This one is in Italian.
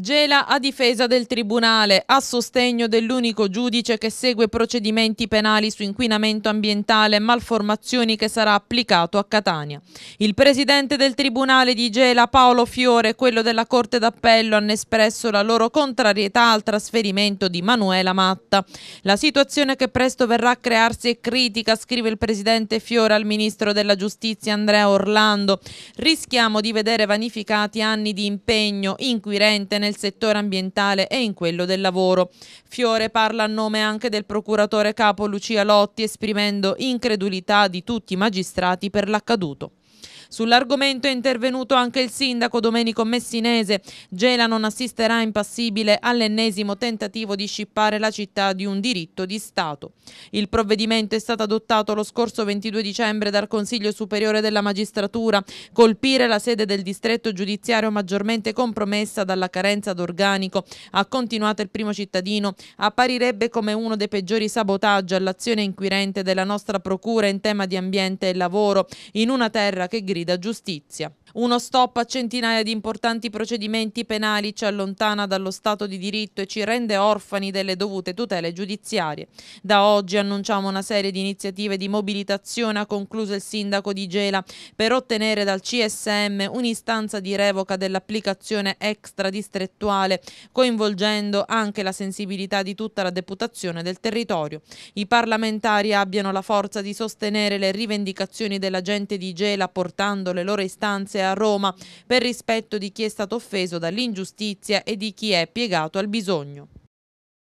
Gela a difesa del Tribunale, a sostegno dell'unico giudice che segue procedimenti penali su inquinamento ambientale e malformazioni che sarà applicato a Catania. Il presidente del Tribunale di Gela, Paolo Fiore, e quello della Corte d'Appello hanno espresso la loro contrarietà al trasferimento di Manuela Matta. La situazione che presto verrà a crearsi è critica, scrive il presidente Fiore al ministro della Giustizia Andrea Orlando. Rischiamo di vedere vanificati anni di impegno inquirente nel nel settore ambientale e in quello del lavoro. Fiore parla a nome anche del procuratore capo Lucia Lotti esprimendo incredulità di tutti i magistrati per l'accaduto. Sull'argomento è intervenuto anche il sindaco Domenico Messinese. Gela non assisterà impassibile all'ennesimo tentativo di scippare la città di un diritto di Stato. Il provvedimento è stato adottato lo scorso 22 dicembre dal Consiglio Superiore della Magistratura. Colpire la sede del distretto giudiziario maggiormente compromessa dalla carenza d'organico, ha continuato il primo cittadino, apparirebbe come uno dei peggiori sabotaggi all'azione inquirente della nostra procura in tema di ambiente e lavoro, in una terra che grida grida giustizia. Uno stop a centinaia di importanti procedimenti penali ci allontana dallo Stato di diritto e ci rende orfani delle dovute tutele giudiziarie. Da oggi annunciamo una serie di iniziative di mobilitazione, ha concluso il sindaco di Gela, per ottenere dal CSM un'istanza di revoca dell'applicazione extradistrettuale, coinvolgendo anche la sensibilità di tutta la deputazione del territorio. I parlamentari abbiano la forza di sostenere le rivendicazioni della gente di Gela portando portando le loro istanze a Roma per rispetto di chi è stato offeso dall'ingiustizia e di chi è piegato al bisogno.